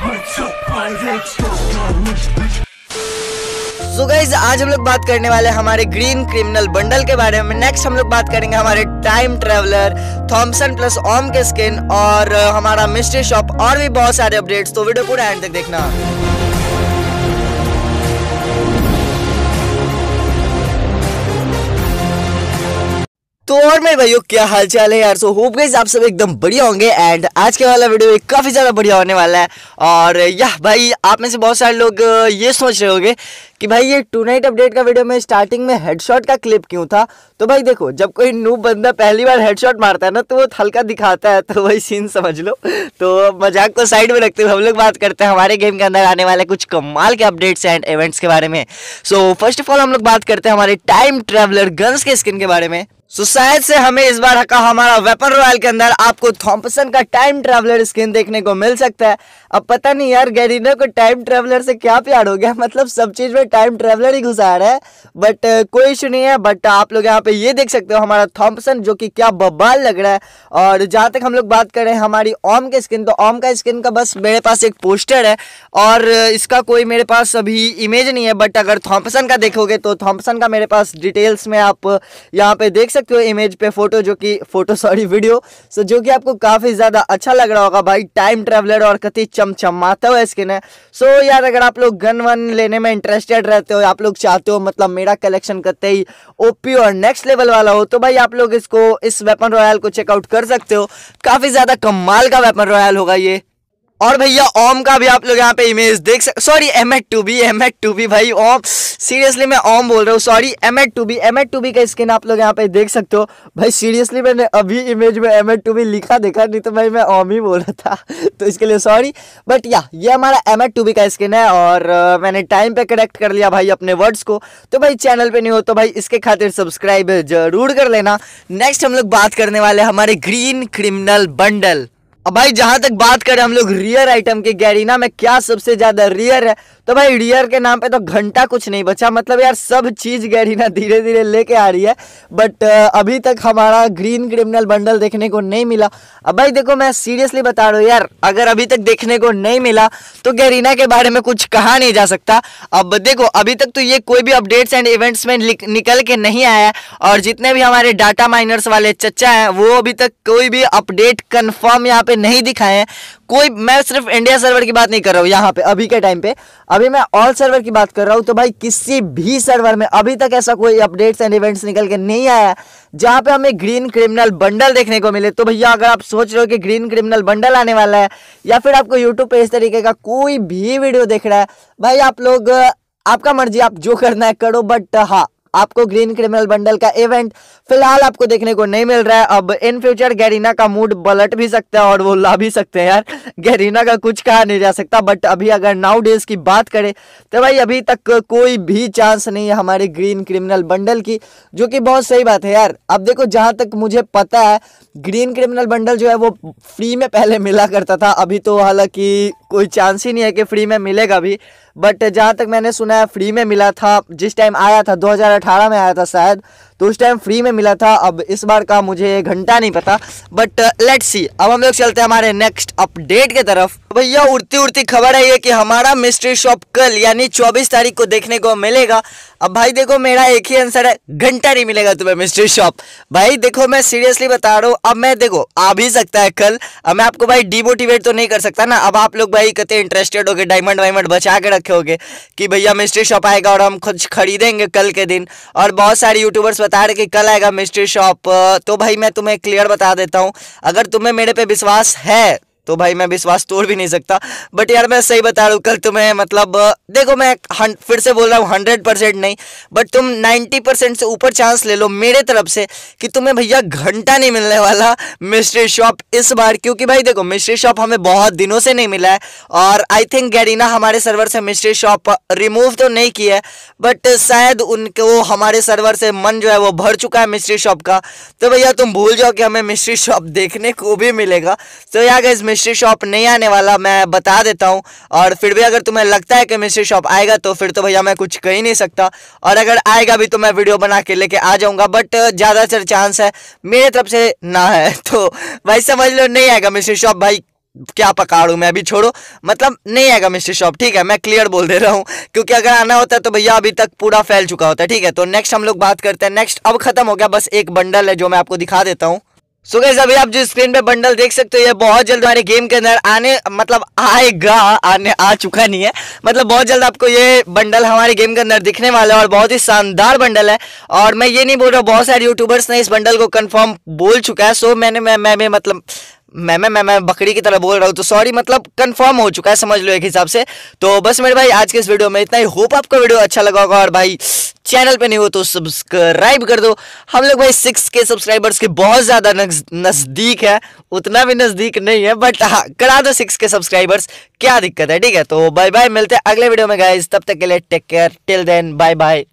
so guys आज हम लोग बात करने वाले हमारे ग्रीन क्रिमिनल बंडल के बारे में नेक्स्ट हम लोग बात करेंगे हमारे टाइम ट्रेवलर थॉमसन प्लस ओम के स्किन और हमारा मिस्ट्री शॉप और भी बहुत सारे अपडेट्स तो वीडियो पूरा एंड तक देखना तो और मेरे भाइयों क्या हाल चाल है यार सो होप गाइज आप सब एकदम बढ़िया होंगे एंड आज के वाला वीडियो काफ़ी ज़्यादा बढ़िया होने वाला है और यह भाई आप में से बहुत सारे लोग ये सोच रहे होंगे कि भाई ये टू नाइट अपडेट का वीडियो में स्टार्टिंग में हेडशॉट का क्लिप क्यों था तो भाई देखो जब कोई नू बंदा पहली बार हेडशॉट मारता है ना तो वो तो हल्का दिखाता है तो वही सीन समझ लो तो मजाक को तो साइड में रखते हुए हम लोग बात करते हैं हमारे गेम के अंदर आने वाले कुछ कमाल के अपडेट्स एंड इवेंट्स के बारे में सो फर्स्ट ऑफ ऑल हम लोग बात करते हैं हमारे टाइम ट्रेवलर गन्स के स्किन के बारे में सो so, शायद से हमें इस बार का हमारा वेपन रॉयल के अंदर आपको थॉम्पसन का टाइम ट्रेवलर स्किन देखने को मिल सकता है अब पता नहीं यार गैरिनो को टाइम ट्रेवलर से क्या प्यार हो गया मतलब सब चीज़ में टाइम ट्रेवलर ही घुसा रहा है बट uh, कोई इशू नहीं है बट आप लोग यहाँ पे ये देख सकते हो हमारा थॉम्पसन जो कि क्या बबाल लग रहा है और जहाँ तक हम लोग बात करें हमारी ओम के स्किन तो ओम का स्किन का बस मेरे पास एक पोस्टर है और uh, इसका कोई मेरे पास अभी इमेज नहीं है बट अगर थॉम्पसन का देखोगे तो थॉम्पसन का मेरे पास डिटेल्स में आप uh, यहाँ पे देख सकते सकते हो इमेज पे फोटो जो कि फोटो सॉरी वीडियो सो जो कि आपको काफ़ी ज़्यादा अच्छा लग रहा होगा भाई टाइम ट्रेवलर और कति चमचमाता हुआ स्किन है सो so, यार अगर आप लोग गन वन लेने में इंटरेस्टेड रहते हो आप लोग चाहते हो मतलब मेरा कलेक्शन करते ही ओपी और नेक्स्ट लेवल वाला हो तो भाई आप लोग इसको इस वेपन रॉयल को चेकआउट कर सकते हो काफ़ी ज़्यादा कमाल का वेपन रॉयल होगा ये और भैया ओम का भी आप लोग यहाँ पे इमेज देख सकते sorry M eight two B M eight two B भाई ओम सीरियसली मैं ओम बोल रहा हूँ sorry M eight two B M eight two B का स्क्रीन आप लोग यहाँ पे देख सकते हो भाई सीरियसली मैंने अभी इमेज में एम एड टू बी लिखा देखा नहीं तो भाई मैं ओम ही बोल रहा था तो इसके लिए सॉरी बट या ये हमारा एम एड टू बी का स्क्रीन है और मैंने टाइम पे करेक्ट कर लिया भाई अपने वर्ड्स को तो भाई चैनल पर नहीं हो तो भाई इसके खातिर सब्सक्राइब जरूर कर लेना नेक्स्ट हम लोग बात करने वाले हमारे ग्रीन क्रिमिनल बंडल अब भाई जहां तक बात करें हम लोग रियर आइटम के गैरिना में क्या सबसे ज्यादा रियर है तो भाई रियर के नाम पे तो घंटा कुछ नहीं बचा मतलब यार सब चीज गैरिना धीरे धीरे लेके आ रही है बट अभी तक हमारा ग्रीन क्रिमिनल बंडल देखने को नहीं मिला अब भाई देखो मैं सीरियसली बता रहा हूँ यार अगर अभी तक देखने को नहीं मिला तो गैरिना के बारे में कुछ कहा नहीं जा सकता अब देखो अभी तक तो ये कोई भी अपडेट्स एंड इवेंट्स में निकल के नहीं आया है और जितने भी हमारे डाटा माइनर्स वाले चच्चा हैं वो अभी तक कोई भी अपडेट कन्फर्म यहाँ पे नहीं दिखाए हैं कोई मैं सिर्फ इंडिया सर्वर की बात नहीं कर रहा हूँ यहाँ पे अभी के टाइम पे अभी मैं ऑल सर्वर की बात कर रहा हूँ तो भाई किसी भी सर्वर में अभी तक ऐसा कोई अपडेट्स एंड इवेंट्स निकल के नहीं आया जहाँ पे हमें ग्रीन क्रिमिनल बंडल देखने को मिले तो भैया अगर आप सोच रहे हो कि ग्रीन क्रिमिनल बंडल आने वाला है या फिर आपको यूट्यूब पर इस तरीके का कोई भी वीडियो देख रहा है भाई आप लोग आपका मर्जी आप जो करना है करो बट हाँ आपको ग्रीन क्रिमिनल बंडल का इवेंट फिलहाल आपको देखने को नहीं मिल रहा है अब इन फ्यूचर गैरीना का मूड बलट भी सकता है और वो ला भी सकते हैं यार गैरीना का कुछ कहा नहीं जा सकता बट अभी अगर नाउ डेज की बात करें तो भाई अभी तक कोई भी चांस नहीं है हमारे ग्रीन क्रिमिनल बंडल की जो कि बहुत सही बात है यार अब देखो जहाँ तक मुझे पता है ग्रीन क्रिमिनल बंडल जो है वो फ्री में पहले मिला करता था अभी तो हालांकि कोई चांस ही नहीं है कि फ्री में मिलेगा भी बट जहाँ तक मैंने सुना है फ्री में मिला था जिस टाइम आया था 2018 में आया था शायद तो उस टाइम फ्री में मिला था अब इस बार का मुझे घंटा नहीं पता बट लेट सी अब हम लोग चलते हैं हमारे नेक्स्ट अपडेट के तरफ भैया उड़ती उड़ती खबर है ये कि हमारा मिस्ट्री शॉप कल यानी 24 तारीख को देखने को मिलेगा अब भाई देखो मेरा एक ही आंसर है घंटा नहीं मिलेगा तुम्हें मिस्ट्री शॉप भाई देखो मैं सीरियसली बता रहा हूँ अब मैं देखो आ भी सकता है कल अब मैं आपको भाई डिमोटिवेट तो नहीं कर सकता ना अब आप लोग भाई कहते इंटरेस्टेड हो गए डायमंड वायमंड बचा के रखे हो कि भैया मिस्ट्री शॉप आएगा और हम खुद खरीदेंगे कल के दिन और बहुत सारे यूट्यूबर्स बता रहे कि कल आएगा मिस्ट्री शॉप तो भाई मैं तुम्हें क्लियर बता देता हूँ अगर तुम्हें मेरे पे विश्वास है तो भाई मैं विश्वास तोड़ भी नहीं सकता बट यार मैं सही बता रहा हूँ कल तुम्हें मतलब देखो मैं फिर से बोल रहा हूँ हंड्रेड परसेंट नहीं बट तुम नाइन्टी परसेंट से ऊपर चांस ले लो मेरे तरफ से कि तुम्हें भैया घंटा नहीं मिलने वाला मिस्ट्री शॉप इस बार क्योंकि भाई देखो मिस्ट्री शॉप हमें बहुत दिनों से नहीं मिला है और आई थिंक गैरीना हमारे सर्वर से मिस्ट्री शॉप रिमूव तो नहीं किया है बट शायद उनको हमारे सर्वर से मन जो है वो भर चुका है मिस्ट्री शॉप का तो भैया तुम भूल जाओ कि हमें मिस्ट्री शॉप देखने को भी मिलेगा तो यार मिस्ट्री शॉप नहीं आने वाला मैं बता देता हूँ और फिर भी अगर तुम्हें लगता है कि मिस्ट्री शॉप आएगा तो फिर तो भैया मैं कुछ कह ही नहीं सकता और अगर आएगा भी तो मैं वीडियो बना के लेके आ जाऊँगा बट uh, ज़्यादातर चांस है मेरे तरफ से ना है तो भाई समझ लो नहीं आएगा मिस्ट्री शॉप भाई क्या पकाड़ू मैं अभी छोड़ो मतलब नहीं आएगा मिस्ट्री शॉप ठीक है मैं क्लियर बोल दे रहा हूँ क्योंकि अगर आना होता है तो भैया अभी तक पूरा फैल चुका होता है ठीक है तो नेक्स्ट हम लोग बात करते हैं नेक्स्ट अब खत्म हो गया बस एक बंडल है जो मैं आपको दिखा देता हूँ सो so अभी आप जो स्क्रीन पे बंडल देख सकते हो ये बहुत जल्द हमारे गेम के अंदर आने मतलब आएगा आने आ चुका नहीं है मतलब बहुत जल्द आपको ये बंडल हमारे गेम के अंदर दिखने वाला है और बहुत ही शानदार बंडल है और मैं ये नहीं बोल रहा बहुत सारे यूट्यूबर्स ने इस बंडल को कंफर्म बोल चुका है सो मैंने मैं मैं, मैं मतलब मैं मैं मैं मैं बकरी की तरह बोल रहा हूँ तो सॉरी मतलब कंफर्म हो चुका है समझ लो एक हिसाब से तो बस मेरे भाई आज के इस वीडियो में इतना ही होप आपको वीडियो अच्छा लगा होगा और भाई चैनल पे नहीं हो तो सब्सक्राइब कर दो हम लोग भाई सिक्स के सब्सक्राइबर्स के बहुत ज़्यादा नज़दीक है उतना भी नज़दीक नहीं है बट हाँ करा दो सिक्स के सब्सक्राइबर्स क्या दिक्कत है ठीक है तो बाय बाय मिलते हैं अगले वीडियो में गाइज तब तक के लिए take care till then bye bye